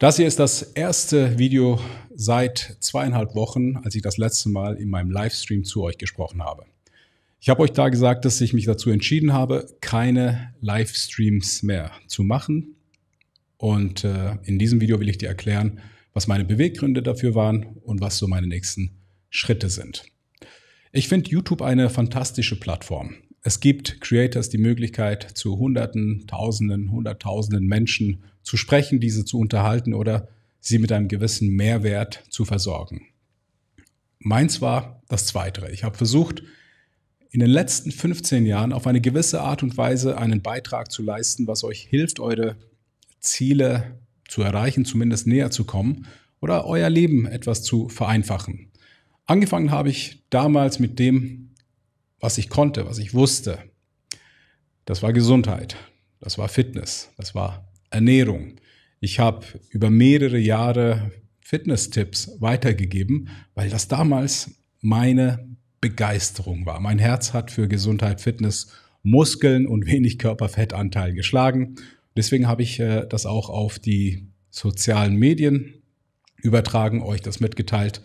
Das hier ist das erste Video seit zweieinhalb Wochen, als ich das letzte Mal in meinem Livestream zu euch gesprochen habe. Ich habe euch da gesagt, dass ich mich dazu entschieden habe, keine Livestreams mehr zu machen. Und äh, in diesem Video will ich dir erklären, was meine Beweggründe dafür waren und was so meine nächsten Schritte sind. Ich finde YouTube eine fantastische Plattform. Es gibt Creators die Möglichkeit, zu Hunderten, Tausenden, Hunderttausenden Menschen zu sprechen, diese zu unterhalten oder sie mit einem gewissen Mehrwert zu versorgen. Meins war das Zweite. Ich habe versucht, in den letzten 15 Jahren auf eine gewisse Art und Weise einen Beitrag zu leisten, was euch hilft, eure Ziele zu erreichen, zumindest näher zu kommen oder euer Leben etwas zu vereinfachen. Angefangen habe ich damals mit dem, was ich konnte, was ich wusste. Das war Gesundheit, das war Fitness, das war Ernährung. Ich habe über mehrere Jahre Fitness-Tipps weitergegeben, weil das damals meine Begeisterung war. Mein Herz hat für Gesundheit, Fitness, Muskeln und wenig Körperfettanteil geschlagen. Deswegen habe ich äh, das auch auf die sozialen Medien übertragen, euch das mitgeteilt.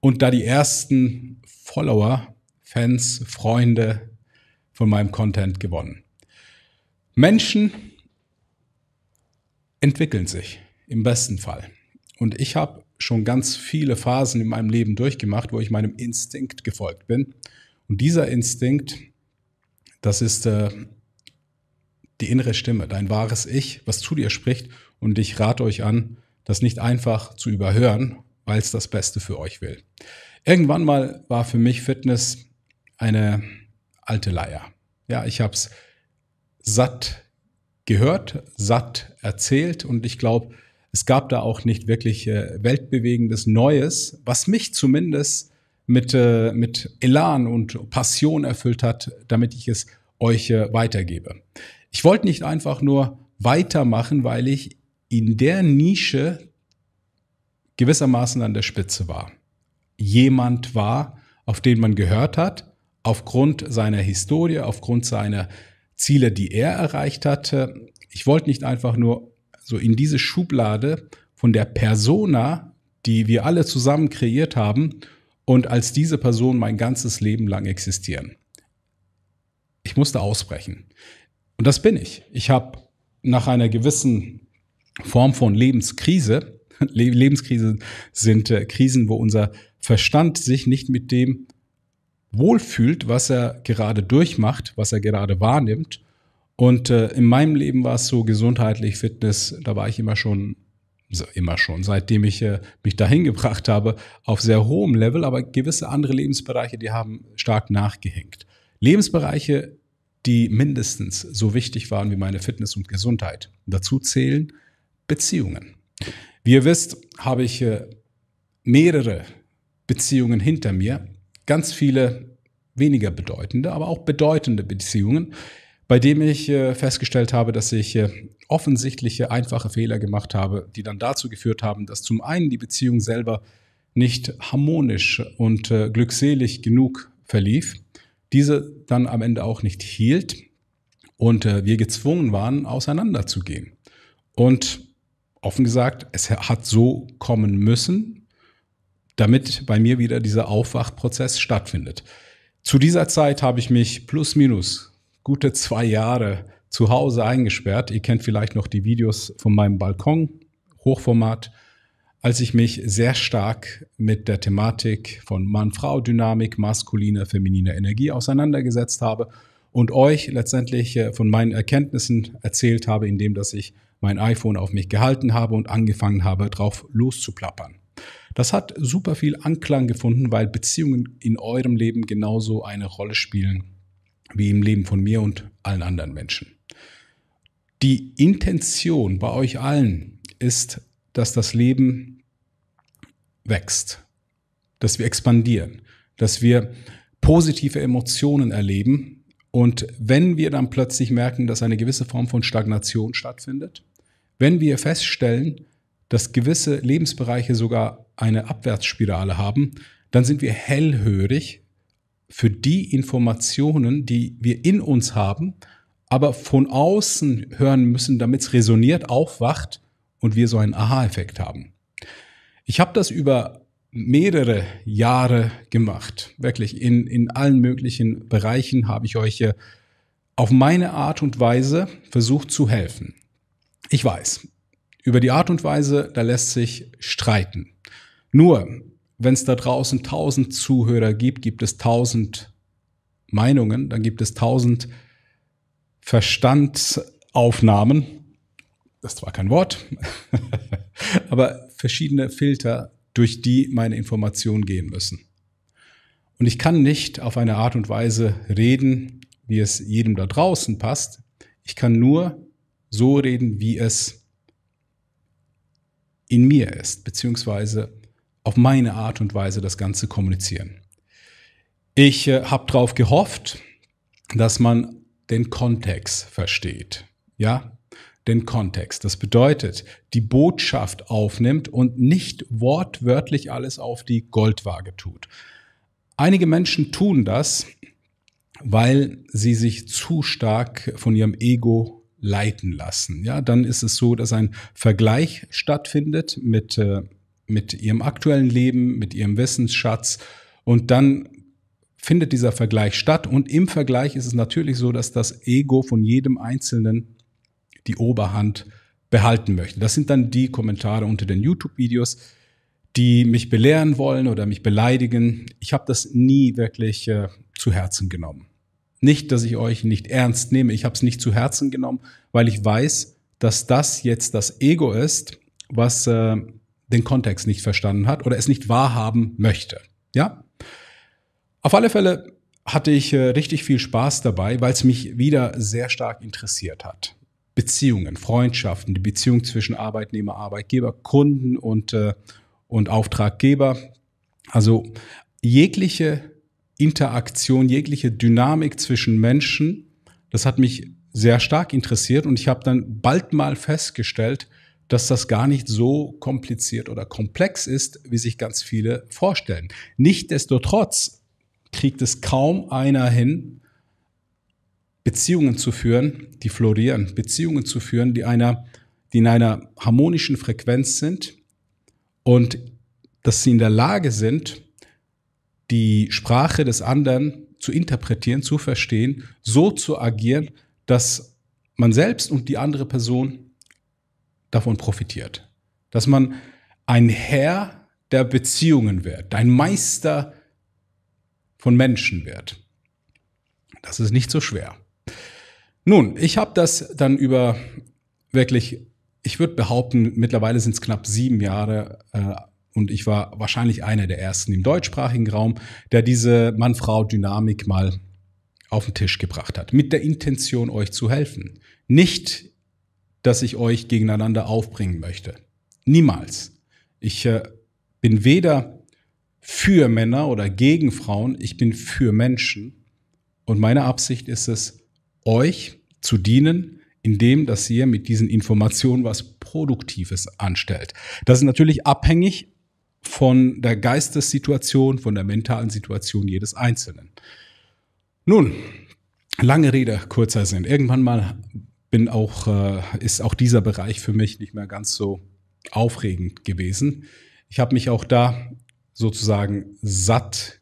Und da die ersten Follower, Fans, Freunde von meinem Content gewonnen. Menschen, entwickeln sich im besten Fall. Und ich habe schon ganz viele Phasen in meinem Leben durchgemacht, wo ich meinem Instinkt gefolgt bin. Und dieser Instinkt, das ist äh, die innere Stimme, dein wahres Ich, was zu dir spricht. Und ich rate euch an, das nicht einfach zu überhören, weil es das Beste für euch will. Irgendwann mal war für mich Fitness eine alte Leier. Ja, ich habe es satt gehört, satt erzählt und ich glaube, es gab da auch nicht wirklich äh, weltbewegendes Neues, was mich zumindest mit, äh, mit Elan und Passion erfüllt hat, damit ich es euch äh, weitergebe. Ich wollte nicht einfach nur weitermachen, weil ich in der Nische gewissermaßen an der Spitze war. Jemand war, auf den man gehört hat, aufgrund seiner Historie, aufgrund seiner Ziele, die er erreicht hatte. Ich wollte nicht einfach nur so in diese Schublade von der Persona, die wir alle zusammen kreiert haben und als diese Person mein ganzes Leben lang existieren. Ich musste ausbrechen. Und das bin ich. Ich habe nach einer gewissen Form von Lebenskrise, Lebenskrise sind äh, Krisen, wo unser Verstand sich nicht mit dem wohlfühlt, was er gerade durchmacht, was er gerade wahrnimmt. Und äh, in meinem Leben war es so gesundheitlich, Fitness, da war ich immer schon, immer schon, seitdem ich äh, mich dahin gebracht habe, auf sehr hohem Level, aber gewisse andere Lebensbereiche, die haben stark nachgehängt. Lebensbereiche, die mindestens so wichtig waren wie meine Fitness und Gesundheit. Dazu zählen Beziehungen. Wie ihr wisst, habe ich äh, mehrere Beziehungen hinter mir, ganz viele weniger bedeutende, aber auch bedeutende Beziehungen, bei denen ich äh, festgestellt habe, dass ich äh, offensichtliche, einfache Fehler gemacht habe, die dann dazu geführt haben, dass zum einen die Beziehung selber nicht harmonisch und äh, glückselig genug verlief, diese dann am Ende auch nicht hielt und wir gezwungen waren, auseinanderzugehen. Und offen gesagt, es hat so kommen müssen, damit bei mir wieder dieser Aufwachprozess stattfindet. Zu dieser Zeit habe ich mich plus minus gute zwei Jahre zu Hause eingesperrt. Ihr kennt vielleicht noch die Videos von meinem Balkon, Hochformat, als ich mich sehr stark mit der Thematik von Mann-Frau-Dynamik, maskuliner, femininer Energie auseinandergesetzt habe und euch letztendlich äh, von meinen Erkenntnissen erzählt habe, indem dass ich mein iPhone auf mich gehalten habe und angefangen habe, drauf loszuplappern. Das hat super viel Anklang gefunden, weil Beziehungen in eurem Leben genauso eine Rolle spielen wie im Leben von mir und allen anderen Menschen. Die Intention bei euch allen ist, dass das Leben wächst, dass wir expandieren, dass wir positive Emotionen erleben. Und wenn wir dann plötzlich merken, dass eine gewisse Form von Stagnation stattfindet, wenn wir feststellen, dass gewisse Lebensbereiche sogar eine Abwärtsspirale haben, dann sind wir hellhörig für die Informationen, die wir in uns haben, aber von außen hören müssen, damit es resoniert, aufwacht und wir so einen Aha-Effekt haben. Ich habe das über mehrere Jahre gemacht. Wirklich, in, in allen möglichen Bereichen habe ich euch auf meine Art und Weise versucht zu helfen. Ich weiß, über die Art und Weise, da lässt sich streiten. Nur, wenn es da draußen tausend Zuhörer gibt, gibt es tausend Meinungen, dann gibt es tausend Verstandsaufnahmen. Das ist zwar kein Wort, aber verschiedene Filter, durch die meine Informationen gehen müssen. Und ich kann nicht auf eine Art und Weise reden, wie es jedem da draußen passt. Ich kann nur so reden, wie es in mir ist, beziehungsweise auf meine Art und Weise das Ganze kommunizieren. Ich äh, habe darauf gehofft, dass man den Kontext versteht. Ja, den Kontext. Das bedeutet, die Botschaft aufnimmt und nicht wortwörtlich alles auf die Goldwaage tut. Einige Menschen tun das, weil sie sich zu stark von ihrem Ego leiten lassen. Ja, dann ist es so, dass ein Vergleich stattfindet mit, äh, mit ihrem aktuellen Leben, mit ihrem Wissensschatz und dann findet dieser Vergleich statt und im Vergleich ist es natürlich so, dass das Ego von jedem Einzelnen die Oberhand behalten möchte. Das sind dann die Kommentare unter den YouTube-Videos, die mich belehren wollen oder mich beleidigen. Ich habe das nie wirklich äh, zu Herzen genommen. Nicht, dass ich euch nicht ernst nehme. Ich habe es nicht zu Herzen genommen, weil ich weiß, dass das jetzt das Ego ist, was äh, den Kontext nicht verstanden hat oder es nicht wahrhaben möchte. Ja? Auf alle Fälle hatte ich äh, richtig viel Spaß dabei, weil es mich wieder sehr stark interessiert hat. Beziehungen, Freundschaften, die Beziehung zwischen Arbeitnehmer, Arbeitgeber, Kunden und, äh, und Auftraggeber. Also jegliche Interaktion, jegliche Dynamik zwischen Menschen. Das hat mich sehr stark interessiert und ich habe dann bald mal festgestellt, dass das gar nicht so kompliziert oder komplex ist, wie sich ganz viele vorstellen. Nichtsdestotrotz kriegt es kaum einer hin, Beziehungen zu führen, die florieren, Beziehungen zu führen, die, einer, die in einer harmonischen Frequenz sind und dass sie in der Lage sind, die Sprache des anderen zu interpretieren, zu verstehen, so zu agieren, dass man selbst und die andere Person davon profitiert. Dass man ein Herr der Beziehungen wird, ein Meister von Menschen wird. Das ist nicht so schwer. Nun, ich habe das dann über wirklich, ich würde behaupten, mittlerweile sind es knapp sieben Jahre äh, und ich war wahrscheinlich einer der ersten im deutschsprachigen Raum, der diese Mann-Frau-Dynamik mal auf den Tisch gebracht hat. Mit der Intention, euch zu helfen. Nicht, dass ich euch gegeneinander aufbringen möchte. Niemals. Ich äh, bin weder für Männer oder gegen Frauen, ich bin für Menschen. Und meine Absicht ist es, euch zu dienen, indem, dass ihr mit diesen Informationen was Produktives anstellt. Das ist natürlich abhängig von der Geistessituation, von der mentalen Situation jedes Einzelnen. Nun, lange Rede, kurzer Sinn. Irgendwann mal bin auch, äh, ist auch dieser Bereich für mich nicht mehr ganz so aufregend gewesen. Ich habe mich auch da sozusagen satt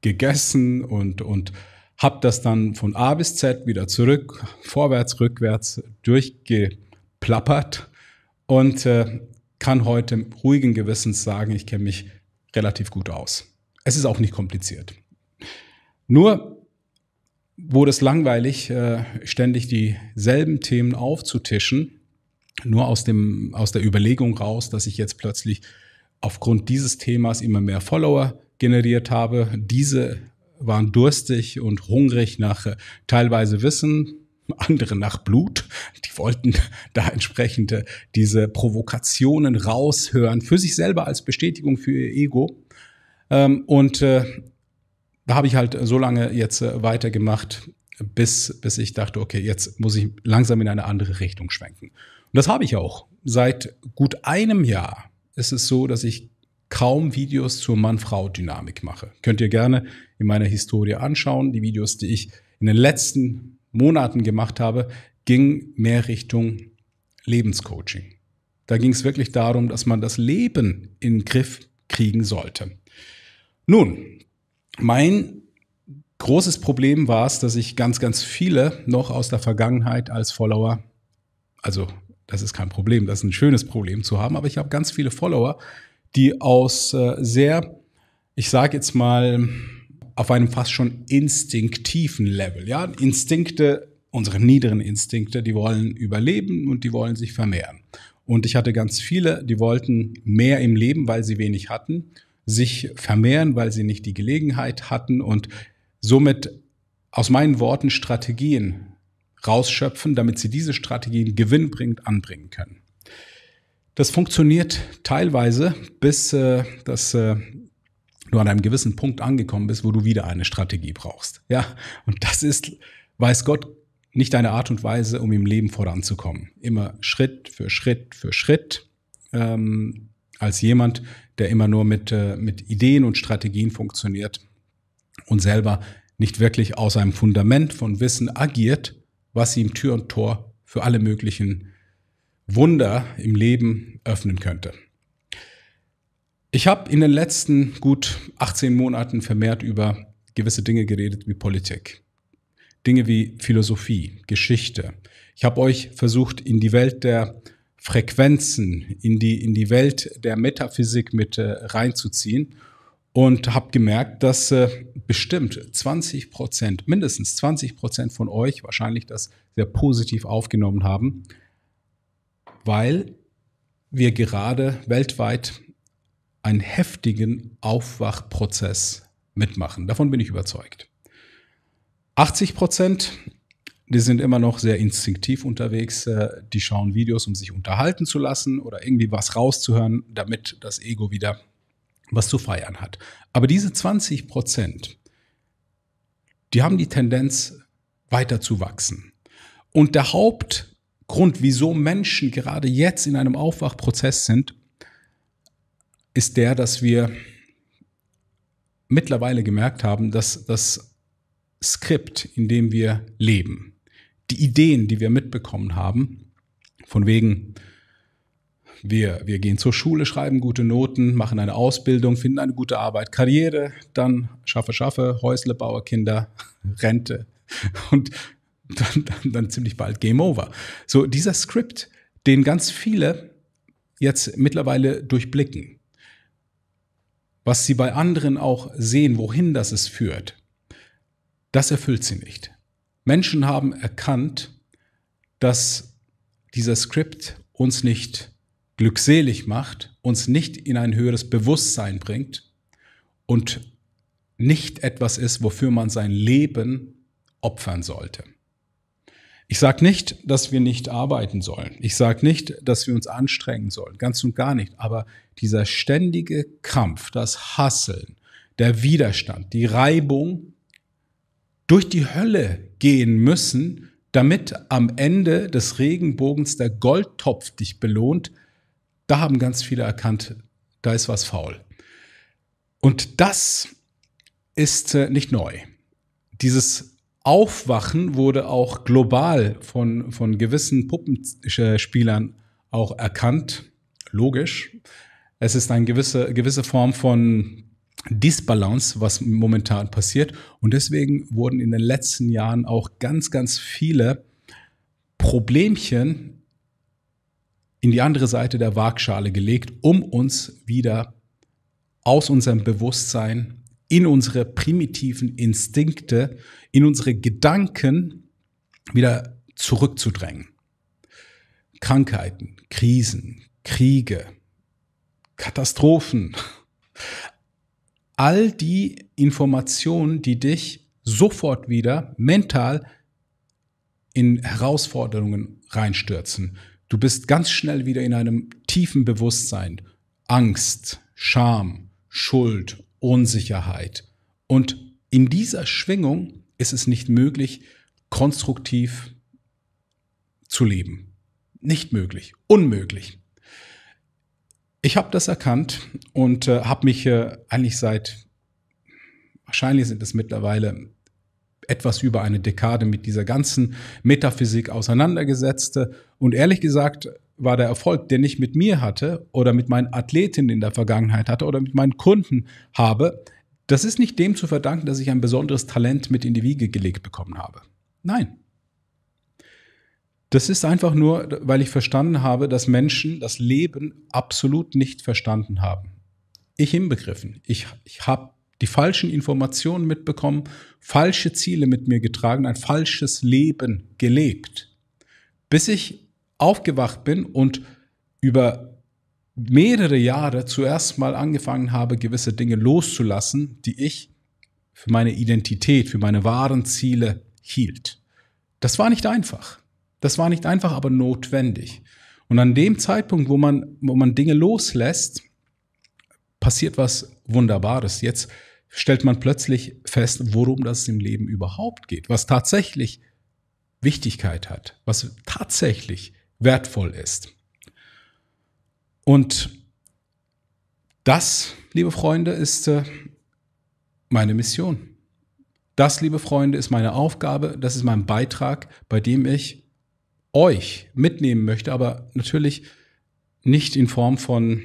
gegessen und, und habe das dann von A bis Z wieder zurück, vorwärts, rückwärts durchgeplappert. Und äh, kann heute ruhigen Gewissens sagen, ich kenne mich relativ gut aus. Es ist auch nicht kompliziert. Nur wurde es langweilig, äh, ständig dieselben Themen aufzutischen, nur aus, dem, aus der Überlegung raus, dass ich jetzt plötzlich aufgrund dieses Themas immer mehr Follower generiert habe. Diese waren durstig und hungrig nach äh, teilweise Wissen, andere nach Blut. Die wollten da entsprechend diese Provokationen raushören für sich selber als Bestätigung für ihr Ego. Ähm, und äh, da habe ich halt so lange jetzt äh, weitergemacht, bis, bis ich dachte, okay, jetzt muss ich langsam in eine andere Richtung schwenken. Und das habe ich auch. Seit gut einem Jahr ist es so, dass ich kaum Videos zur Mann-Frau-Dynamik mache. Könnt ihr gerne in meiner Historie anschauen. Die Videos, die ich in den letzten Monaten gemacht habe, ging mehr Richtung Lebenscoaching. Da ging es wirklich darum, dass man das Leben in den Griff kriegen sollte. Nun, mein großes Problem war es, dass ich ganz, ganz viele noch aus der Vergangenheit als Follower, also das ist kein Problem, das ist ein schönes Problem zu haben, aber ich habe ganz viele Follower, die aus äh, sehr, ich sage jetzt mal, auf einem fast schon instinktiven Level. Ja, Instinkte, unsere niederen Instinkte, die wollen überleben und die wollen sich vermehren. Und ich hatte ganz viele, die wollten mehr im Leben, weil sie wenig hatten, sich vermehren, weil sie nicht die Gelegenheit hatten und somit aus meinen Worten Strategien rausschöpfen, damit sie diese Strategien gewinnbringend anbringen können. Das funktioniert teilweise, bis äh, das äh, du an einem gewissen Punkt angekommen bist, wo du wieder eine Strategie brauchst. Ja, und das ist, weiß Gott, nicht eine Art und Weise, um im Leben voranzukommen. Immer Schritt für Schritt für Schritt. Ähm, als jemand, der immer nur mit, äh, mit Ideen und Strategien funktioniert und selber nicht wirklich aus einem Fundament von Wissen agiert, was ihm Tür und Tor für alle möglichen Wunder im Leben öffnen könnte. Ich habe in den letzten gut 18 Monaten vermehrt über gewisse Dinge geredet wie Politik, Dinge wie Philosophie, Geschichte. Ich habe euch versucht, in die Welt der Frequenzen, in die, in die Welt der Metaphysik mit äh, reinzuziehen und habe gemerkt, dass äh, bestimmt 20 Prozent, mindestens 20 Prozent von euch wahrscheinlich das sehr positiv aufgenommen haben, weil wir gerade weltweit einen heftigen Aufwachprozess mitmachen. Davon bin ich überzeugt. 80 Prozent, die sind immer noch sehr instinktiv unterwegs. Äh, die schauen Videos, um sich unterhalten zu lassen oder irgendwie was rauszuhören, damit das Ego wieder was zu feiern hat. Aber diese 20 Prozent, die haben die Tendenz, weiter zu wachsen. Und der Hauptgrund, wieso Menschen gerade jetzt in einem Aufwachprozess sind, ist der, dass wir mittlerweile gemerkt haben, dass das Skript, in dem wir leben, die Ideen, die wir mitbekommen haben, von wegen, wir, wir gehen zur Schule, schreiben gute Noten, machen eine Ausbildung, finden eine gute Arbeit, Karriere, dann schaffe, schaffe, Häusle, Bauer, Kinder, Rente und dann, dann, dann ziemlich bald Game Over. So dieser Skript, den ganz viele jetzt mittlerweile durchblicken was sie bei anderen auch sehen, wohin das es führt, das erfüllt sie nicht. Menschen haben erkannt, dass dieser Skript uns nicht glückselig macht, uns nicht in ein höheres Bewusstsein bringt und nicht etwas ist, wofür man sein Leben opfern sollte. Ich sage nicht, dass wir nicht arbeiten sollen. Ich sage nicht, dass wir uns anstrengen sollen. Ganz und gar nicht. Aber dieser ständige Kampf, das Hasseln, der Widerstand, die Reibung, durch die Hölle gehen müssen, damit am Ende des Regenbogens der Goldtopf dich belohnt, da haben ganz viele erkannt, da ist was faul. Und das ist äh, nicht neu. Dieses Aufwachen wurde auch global von, von gewissen Puppenspielern auch erkannt. Logisch. Es ist eine gewisse, gewisse Form von Disbalance, was momentan passiert. Und deswegen wurden in den letzten Jahren auch ganz, ganz viele Problemchen in die andere Seite der Waagschale gelegt, um uns wieder aus unserem Bewusstsein in unsere primitiven Instinkte, in unsere Gedanken wieder zurückzudrängen. Krankheiten, Krisen, Kriege, Katastrophen, all die Informationen, die dich sofort wieder mental in Herausforderungen reinstürzen. Du bist ganz schnell wieder in einem tiefen Bewusstsein. Angst, Scham, Schuld, Unsicherheit. Und in dieser Schwingung ist es nicht möglich, konstruktiv zu leben. Nicht möglich, unmöglich. Ich habe das erkannt und äh, habe mich äh, eigentlich seit, wahrscheinlich sind es mittlerweile etwas über eine Dekade mit dieser ganzen Metaphysik auseinandergesetzt. Und ehrlich gesagt, war der Erfolg, den ich mit mir hatte oder mit meinen Athletinnen in der Vergangenheit hatte oder mit meinen Kunden habe, das ist nicht dem zu verdanken, dass ich ein besonderes Talent mit in die Wiege gelegt bekommen habe. Nein. Das ist einfach nur, weil ich verstanden habe, dass Menschen das Leben absolut nicht verstanden haben. Ich inbegriffen. Ich, ich habe die falschen Informationen mitbekommen, falsche Ziele mit mir getragen, ein falsches Leben gelebt. Bis ich aufgewacht bin und über mehrere Jahre zuerst mal angefangen habe, gewisse Dinge loszulassen, die ich für meine Identität, für meine wahren Ziele hielt. Das war nicht einfach. Das war nicht einfach, aber notwendig. Und an dem Zeitpunkt, wo man, wo man Dinge loslässt, passiert was Wunderbares. Jetzt stellt man plötzlich fest, worum das im Leben überhaupt geht, was tatsächlich Wichtigkeit hat, was tatsächlich wertvoll ist. Und das, liebe Freunde, ist äh, meine Mission. Das, liebe Freunde, ist meine Aufgabe, das ist mein Beitrag, bei dem ich euch mitnehmen möchte, aber natürlich nicht in Form von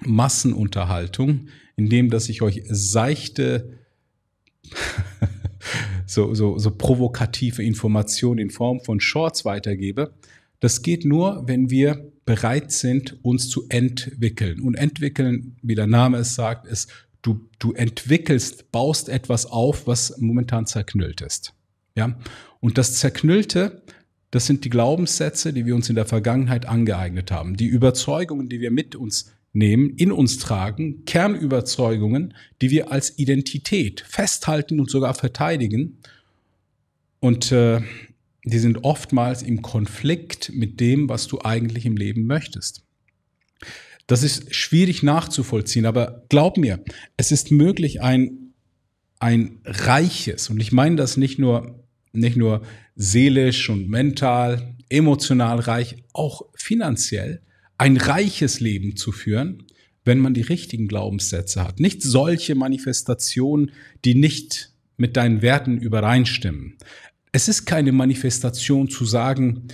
Massenunterhaltung, indem dass ich euch seichte, so, so, so provokative Informationen in Form von Shorts weitergebe, das geht nur, wenn wir bereit sind, uns zu entwickeln. Und entwickeln, wie der Name es sagt, ist, du, du entwickelst, baust etwas auf, was momentan zerknüllt ist. Ja? Und das Zerknüllte, das sind die Glaubenssätze, die wir uns in der Vergangenheit angeeignet haben, die Überzeugungen, die wir mit uns nehmen, in uns tragen, Kernüberzeugungen, die wir als Identität festhalten und sogar verteidigen. Und äh, die sind oftmals im Konflikt mit dem, was du eigentlich im Leben möchtest. Das ist schwierig nachzuvollziehen, aber glaub mir, es ist möglich, ein, ein reiches, und ich meine das nicht nur, nicht nur seelisch und mental, emotional reich, auch finanziell, ein reiches Leben zu führen, wenn man die richtigen Glaubenssätze hat. Nicht solche Manifestationen, die nicht mit deinen Werten übereinstimmen. Es ist keine Manifestation zu sagen,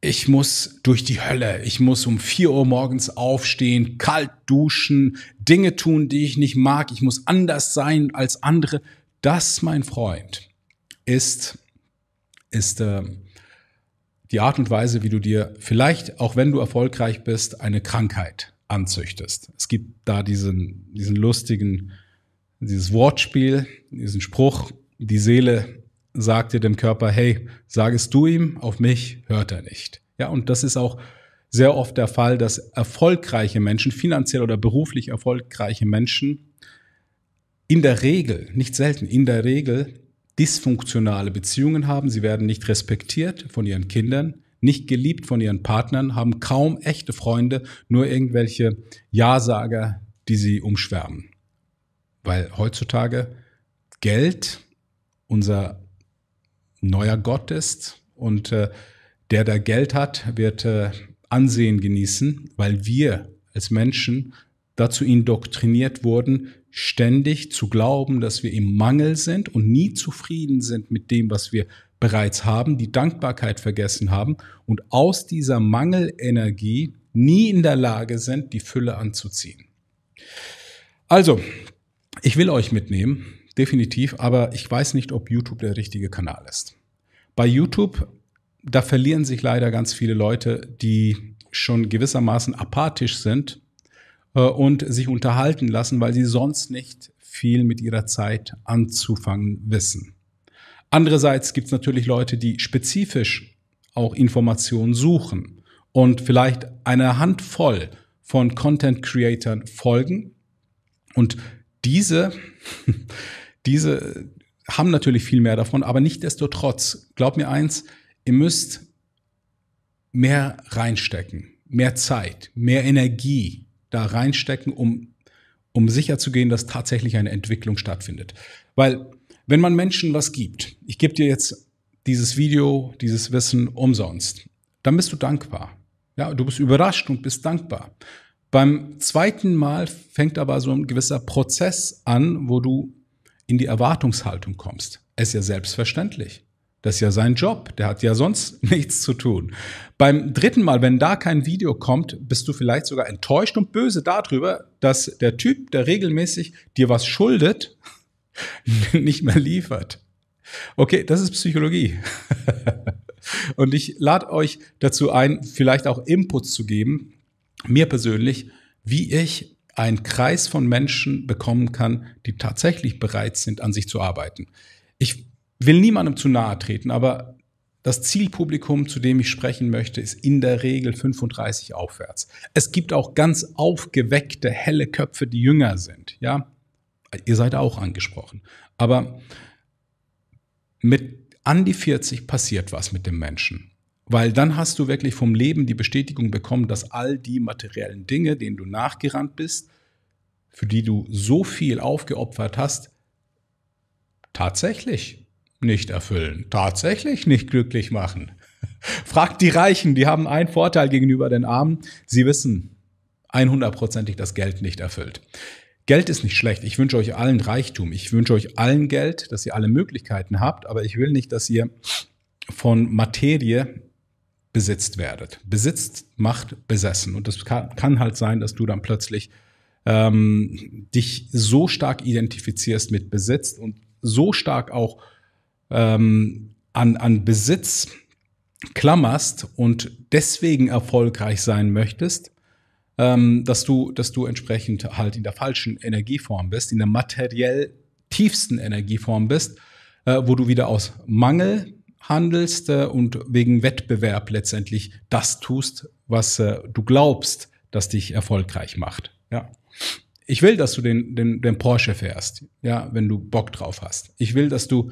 ich muss durch die Hölle, ich muss um vier Uhr morgens aufstehen, kalt duschen, Dinge tun, die ich nicht mag, ich muss anders sein als andere. Das, mein Freund, ist, ist äh, die Art und Weise, wie du dir vielleicht, auch wenn du erfolgreich bist, eine Krankheit anzüchtest. Es gibt da diesen, diesen lustigen, dieses Wortspiel, diesen Spruch, die Seele sagt ihr dem Körper, hey, sag du ihm, auf mich hört er nicht. Ja, und das ist auch sehr oft der Fall, dass erfolgreiche Menschen, finanziell oder beruflich erfolgreiche Menschen, in der Regel, nicht selten, in der Regel dysfunktionale Beziehungen haben. Sie werden nicht respektiert von ihren Kindern, nicht geliebt von ihren Partnern, haben kaum echte Freunde, nur irgendwelche Ja-Sager, die sie umschwärmen. Weil heutzutage Geld unser neuer Gott ist und äh, der, der Geld hat, wird äh, Ansehen genießen, weil wir als Menschen dazu indoktriniert wurden, ständig zu glauben, dass wir im Mangel sind und nie zufrieden sind mit dem, was wir bereits haben, die Dankbarkeit vergessen haben und aus dieser Mangelenergie nie in der Lage sind, die Fülle anzuziehen. Also, ich will euch mitnehmen definitiv, aber ich weiß nicht, ob YouTube der richtige Kanal ist. Bei YouTube, da verlieren sich leider ganz viele Leute, die schon gewissermaßen apathisch sind äh, und sich unterhalten lassen, weil sie sonst nicht viel mit ihrer Zeit anzufangen wissen. Andererseits gibt es natürlich Leute, die spezifisch auch Informationen suchen und vielleicht eine Handvoll von Content-Creatern folgen und diese Diese haben natürlich viel mehr davon, aber nicht desto trotz, glaub mir eins, ihr müsst mehr reinstecken, mehr Zeit, mehr Energie da reinstecken, um, um sicherzugehen, dass tatsächlich eine Entwicklung stattfindet. Weil wenn man Menschen was gibt, ich gebe dir jetzt dieses Video, dieses Wissen umsonst, dann bist du dankbar. Ja, du bist überrascht und bist dankbar. Beim zweiten Mal fängt aber so ein gewisser Prozess an, wo du in die Erwartungshaltung kommst. Ist ja selbstverständlich. Das ist ja sein Job. Der hat ja sonst nichts zu tun. Beim dritten Mal, wenn da kein Video kommt, bist du vielleicht sogar enttäuscht und böse darüber, dass der Typ, der regelmäßig dir was schuldet, nicht mehr liefert. Okay, das ist Psychologie. und ich lade euch dazu ein, vielleicht auch Inputs zu geben, mir persönlich, wie ich ein Kreis von Menschen bekommen kann, die tatsächlich bereit sind, an sich zu arbeiten. Ich will niemandem zu nahe treten, aber das Zielpublikum, zu dem ich sprechen möchte, ist in der Regel 35 aufwärts. Es gibt auch ganz aufgeweckte, helle Köpfe, die jünger sind. Ja, ihr seid auch angesprochen. Aber mit an die 40 passiert was mit dem Menschen. Weil dann hast du wirklich vom Leben die Bestätigung bekommen, dass all die materiellen Dinge, denen du nachgerannt bist, für die du so viel aufgeopfert hast, tatsächlich nicht erfüllen, tatsächlich nicht glücklich machen. Fragt die Reichen, die haben einen Vorteil gegenüber den Armen. Sie wissen 100%ig, dass Geld nicht erfüllt. Geld ist nicht schlecht. Ich wünsche euch allen Reichtum. Ich wünsche euch allen Geld, dass ihr alle Möglichkeiten habt. Aber ich will nicht, dass ihr von Materie besitzt werdet. Besitzt macht besessen. Und das kann, halt sein, dass du dann plötzlich ähm, dich so stark identifizierst mit Besitz und so stark auch ähm, an, an Besitz klammerst und deswegen erfolgreich sein möchtest, ähm, dass, du, dass du entsprechend halt in der falschen Energieform bist, in der materiell tiefsten Energieform bist, äh, wo du wieder aus Mangel handelst äh, und wegen Wettbewerb letztendlich das tust, was äh, du glaubst, dass dich erfolgreich macht. Ja. Ich will, dass du den, den, den Porsche fährst, ja, wenn du Bock drauf hast. Ich will, dass du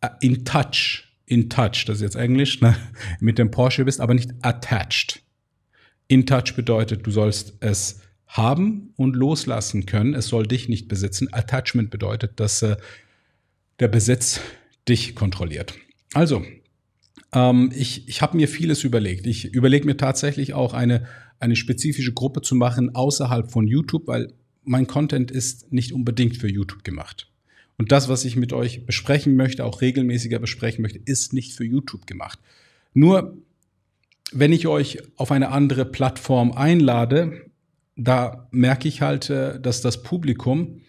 äh, in touch, in touch, das ist jetzt Englisch, ne, mit dem Porsche bist, aber nicht attached. In touch bedeutet, du sollst es haben und loslassen können. Es soll dich nicht besitzen. Attachment bedeutet, dass äh, der Besitz dich kontrolliert. Also, ähm, ich, ich habe mir vieles überlegt. Ich überlege mir tatsächlich auch eine, eine spezifische Gruppe zu machen außerhalb von YouTube, weil mein Content ist nicht unbedingt für YouTube gemacht. Und das, was ich mit euch besprechen möchte, auch regelmäßiger besprechen möchte, ist nicht für YouTube gemacht. Nur wenn ich euch auf eine andere Plattform einlade, da merke ich halt, äh, dass das Publikum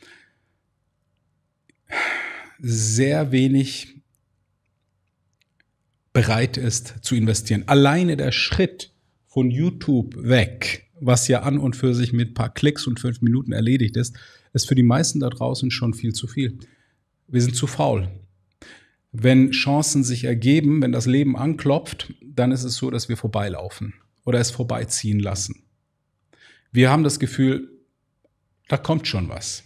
sehr wenig bereit ist zu investieren. Alleine der Schritt von YouTube weg, was ja an und für sich mit ein paar Klicks und fünf Minuten erledigt ist, ist für die meisten da draußen schon viel zu viel. Wir sind zu faul. Wenn Chancen sich ergeben, wenn das Leben anklopft, dann ist es so, dass wir vorbeilaufen oder es vorbeiziehen lassen. Wir haben das Gefühl, da kommt schon was.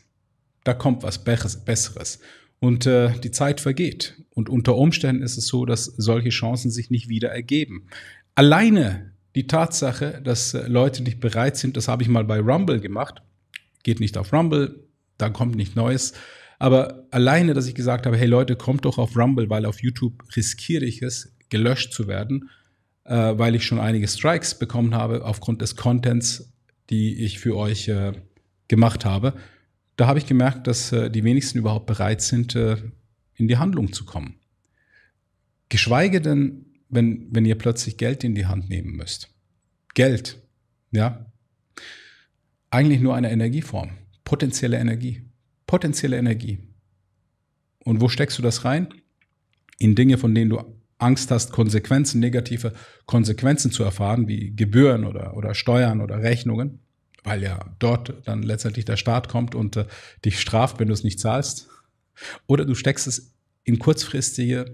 Da kommt was Besseres. Und äh, die Zeit vergeht. Und unter Umständen ist es so, dass solche Chancen sich nicht wieder ergeben. Alleine die Tatsache, dass äh, Leute nicht bereit sind, das habe ich mal bei Rumble gemacht. Geht nicht auf Rumble, da kommt nicht Neues. Aber alleine, dass ich gesagt habe, hey Leute, kommt doch auf Rumble, weil auf YouTube riskiere ich es, gelöscht zu werden, äh, weil ich schon einige Strikes bekommen habe aufgrund des Contents, die ich für euch äh, gemacht habe da habe ich gemerkt, dass äh, die wenigsten überhaupt bereit sind, äh, in die Handlung zu kommen. Geschweige denn, wenn, wenn ihr plötzlich Geld in die Hand nehmen müsst. Geld, ja, eigentlich nur eine Energieform, potenzielle Energie, potenzielle Energie. Und wo steckst du das rein? In Dinge, von denen du Angst hast, Konsequenzen, negative Konsequenzen zu erfahren, wie Gebühren oder, oder Steuern oder Rechnungen weil ja dort dann letztendlich der Staat kommt und äh, dich straft, wenn du es nicht zahlst. Oder du steckst es in kurzfristige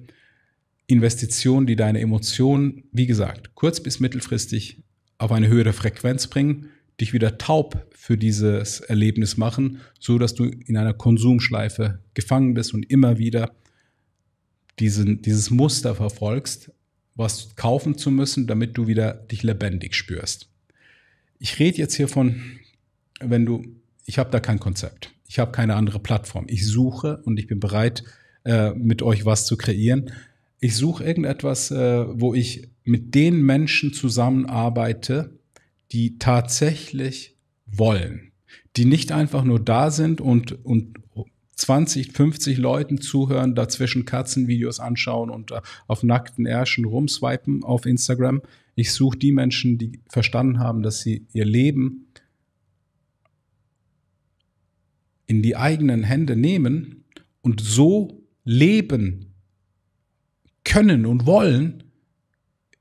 Investitionen, die deine Emotionen, wie gesagt, kurz- bis mittelfristig auf eine höhere Frequenz bringen, dich wieder taub für dieses Erlebnis machen, so dass du in einer Konsumschleife gefangen bist und immer wieder diesen, dieses Muster verfolgst, was kaufen zu müssen, damit du wieder dich lebendig spürst. Ich rede jetzt hier von, wenn du, ich habe da kein Konzept, ich habe keine andere Plattform, ich suche und ich bin bereit, äh, mit euch was zu kreieren. Ich suche irgendetwas, äh, wo ich mit den Menschen zusammenarbeite, die tatsächlich wollen, die nicht einfach nur da sind und, und 20, 50 Leuten zuhören, dazwischen Katzenvideos anschauen und äh, auf nackten Ärschen rumswipen auf Instagram, ich suche die Menschen, die verstanden haben, dass sie ihr Leben in die eigenen Hände nehmen und so leben können und wollen,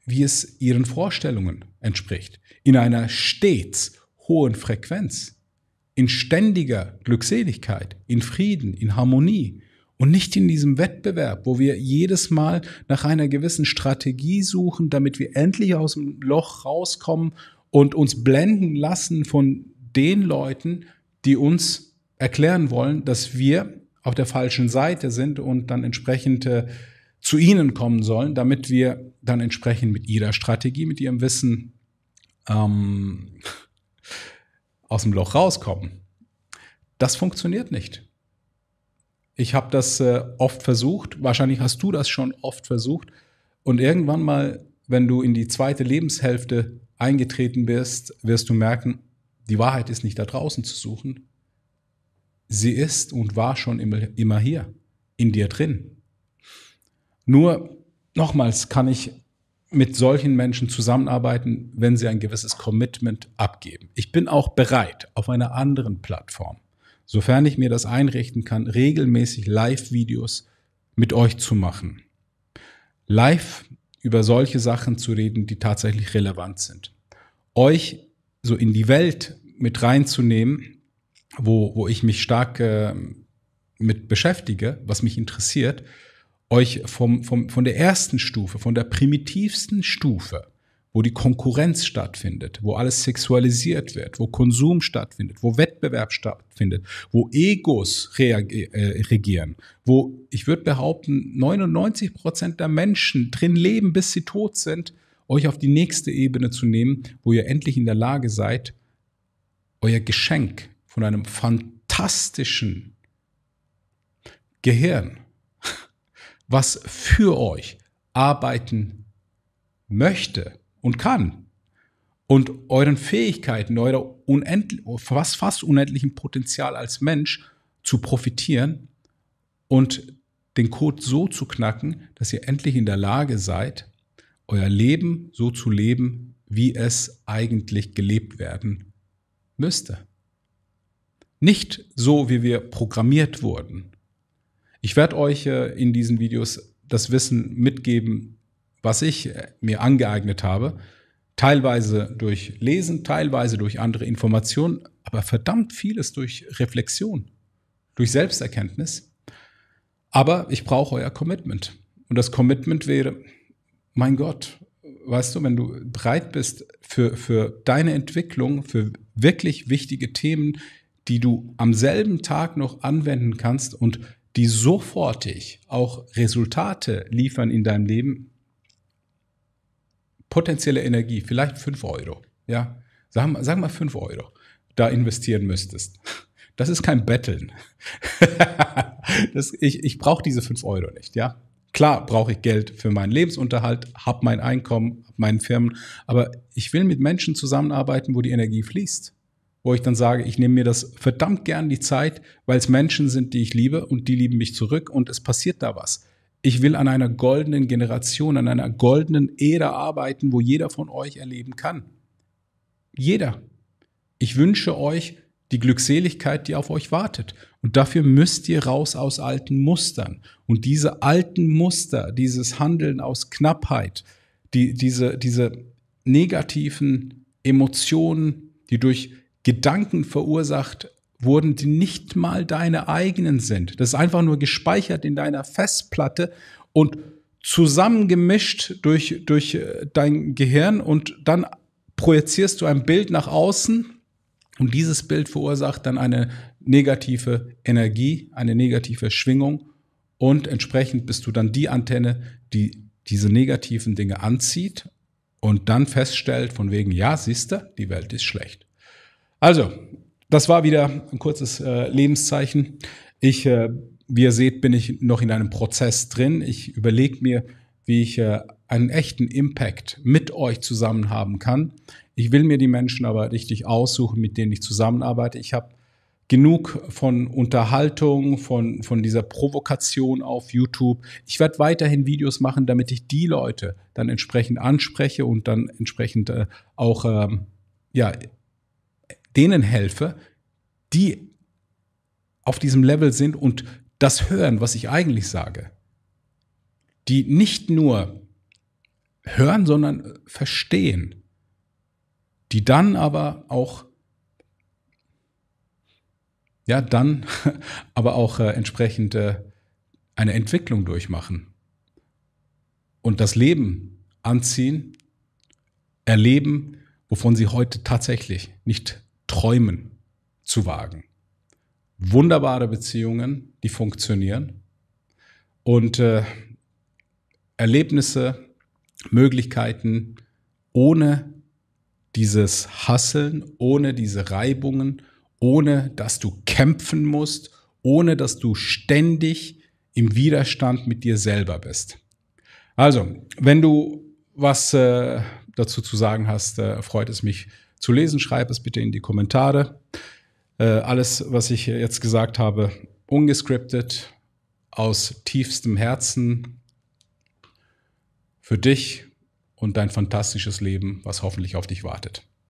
wie es ihren Vorstellungen entspricht. In einer stets hohen Frequenz, in ständiger Glückseligkeit, in Frieden, in Harmonie, und nicht in diesem Wettbewerb, wo wir jedes Mal nach einer gewissen Strategie suchen, damit wir endlich aus dem Loch rauskommen und uns blenden lassen von den Leuten, die uns erklären wollen, dass wir auf der falschen Seite sind und dann entsprechend äh, zu ihnen kommen sollen, damit wir dann entsprechend mit ihrer Strategie, mit ihrem Wissen ähm, aus dem Loch rauskommen. Das funktioniert nicht. Ich habe das äh, oft versucht. Wahrscheinlich hast du das schon oft versucht. Und irgendwann mal, wenn du in die zweite Lebenshälfte eingetreten bist, wirst du merken, die Wahrheit ist nicht da draußen zu suchen. Sie ist und war schon immer, immer hier, in dir drin. Nur, nochmals, kann ich mit solchen Menschen zusammenarbeiten, wenn sie ein gewisses Commitment abgeben. Ich bin auch bereit, auf einer anderen Plattform sofern ich mir das einrichten kann, regelmäßig Live-Videos mit euch zu machen. Live über solche Sachen zu reden, die tatsächlich relevant sind. Euch so in die Welt mit reinzunehmen, wo, wo ich mich stark äh, mit beschäftige, was mich interessiert, euch vom, vom, von der ersten Stufe, von der primitivsten Stufe wo die Konkurrenz stattfindet, wo alles sexualisiert wird, wo Konsum stattfindet, wo Wettbewerb stattfindet, wo Egos äh, regieren, wo ich würde behaupten, 99 Prozent der Menschen drin leben, bis sie tot sind, euch auf die nächste Ebene zu nehmen, wo ihr endlich in der Lage seid, euer Geschenk von einem fantastischen Gehirn, was für euch arbeiten möchte, und kann und euren Fähigkeiten, eurer fast, fast unendlichen Potenzial als Mensch zu profitieren und den Code so zu knacken, dass ihr endlich in der Lage seid, euer Leben so zu leben, wie es eigentlich gelebt werden müsste. Nicht so, wie wir programmiert wurden. Ich werde euch äh, in diesen Videos das Wissen mitgeben, was ich äh, mir angeeignet habe, teilweise durch Lesen, teilweise durch andere Informationen, aber verdammt vieles durch Reflexion, durch Selbsterkenntnis. Aber ich brauche euer Commitment. Und das Commitment wäre, mein Gott, weißt du, wenn du bereit bist für, für deine Entwicklung, für wirklich wichtige Themen, die du am selben Tag noch anwenden kannst und die sofortig auch Resultate liefern in deinem Leben, potenzielle Energie, vielleicht 5 Euro, ja, sag, sag mal 5 Euro, da investieren müsstest. Das ist kein Betteln. das, ich ich brauche diese 5 Euro nicht, ja. Klar brauche ich Geld für meinen Lebensunterhalt, habe mein Einkommen, hab meinen Firmen, aber ich will mit Menschen zusammenarbeiten, wo die Energie fließt. Wo ich dann sage, ich nehme mir das verdammt gern die Zeit, weil es Menschen sind, die ich liebe und die lieben mich zurück und es passiert da was. Ich will an einer goldenen Generation, an einer goldenen Ära arbeiten, wo jeder von euch erleben kann. Jeder. Ich wünsche euch die Glückseligkeit, die auf euch wartet. Und dafür müsst ihr raus aus alten Mustern. Und diese alten Muster, dieses Handeln aus Knappheit, die, diese, diese negativen Emotionen, die durch Gedanken verursacht wurden, die nicht mal deine eigenen sind. Das ist einfach nur gespeichert in deiner Festplatte und zusammengemischt durch, durch äh, dein Gehirn und dann projizierst du ein Bild nach außen und dieses Bild verursacht dann eine negative Energie, eine negative Schwingung und entsprechend bist du dann die Antenne, die diese negativen Dinge anzieht und dann feststellt von wegen, ja, siehst du, die Welt ist schlecht. Also, das war wieder ein kurzes äh, Lebenszeichen. Ich, äh, wie ihr seht, bin ich noch in einem Prozess drin. Ich überlege mir, wie ich äh, einen echten Impact mit euch zusammen haben kann. Ich will mir die Menschen aber richtig aussuchen, mit denen ich zusammenarbeite. Ich habe genug von Unterhaltung, von, von dieser Provokation auf YouTube. Ich werde weiterhin Videos machen, damit ich die Leute dann entsprechend anspreche und dann entsprechend äh, auch ähm, ja, denen helfe, die auf diesem Level sind und das hören, was ich eigentlich sage. Die nicht nur hören, sondern verstehen. Die dann aber auch, ja, dann aber auch äh, entsprechend äh, eine Entwicklung durchmachen und das Leben anziehen, erleben, wovon sie heute tatsächlich nicht Träumen zu wagen. Wunderbare Beziehungen, die funktionieren und äh, Erlebnisse, Möglichkeiten ohne dieses Hasseln, ohne diese Reibungen, ohne dass du kämpfen musst, ohne dass du ständig im Widerstand mit dir selber bist. Also, wenn du was äh, dazu zu sagen hast, äh, freut es mich zu lesen. Schreib es bitte in die Kommentare. Äh, alles, was ich jetzt gesagt habe, ungescriptet, aus tiefstem Herzen für dich und dein fantastisches Leben, was hoffentlich auf dich wartet.